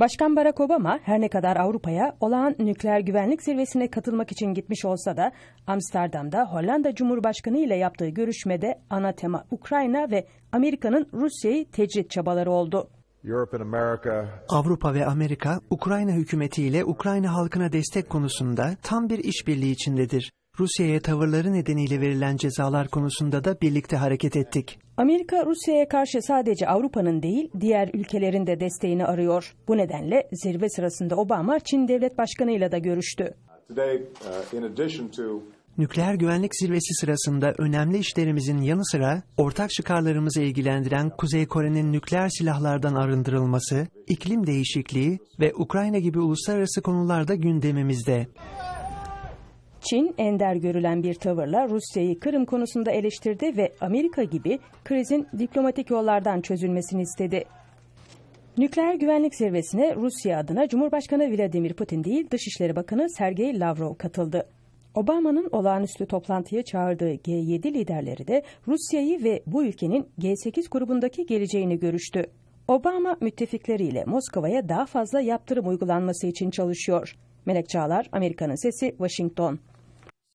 Başkan Barack Obama her ne kadar Avrupa'ya olağan nükleer güvenlik zirvesine katılmak için gitmiş olsa da Amsterdam'da Hollanda Cumhurbaşkanı ile yaptığı görüşmede ana tema Ukrayna ve Amerika'nın Rusya'yı tecrit çabaları oldu. Avrupa ve Amerika, Ukrayna hükümeti ile Ukrayna halkına destek konusunda tam bir işbirliği içindedir. Rusya'ya tavırları nedeniyle verilen cezalar konusunda da birlikte hareket ettik. Amerika Rusya'ya karşı sadece Avrupa'nın değil diğer ülkelerin de desteğini arıyor. Bu nedenle zirve sırasında Obama Çin devlet başkanıyla da görüştü. Uh, nükleer güvenlik zirvesi sırasında önemli işlerimizin yanı sıra ortak çıkarlarımızı ilgilendiren Kuzey Kore'nin nükleer silahlardan arındırılması, iklim değişikliği ve Ukrayna gibi uluslararası konularda gündemimizde. Çin ender görülen bir tavırla Rusya'yı Kırım konusunda eleştirdi ve Amerika gibi krizin diplomatik yollardan çözülmesini istedi. Nükleer güvenlik zirvesine Rusya adına Cumhurbaşkanı Vladimir Putin değil Dışişleri Bakanı Sergey Lavrov katıldı. Obama'nın olağanüstü toplantıya çağırdığı G7 liderleri de Rusya'yı ve bu ülkenin G8 grubundaki geleceğini görüştü. Obama müttefikleriyle Moskova'ya daha fazla yaptırım uygulanması için çalışıyor. Melek Çağlar, Amerika'nın Sesi, Washington.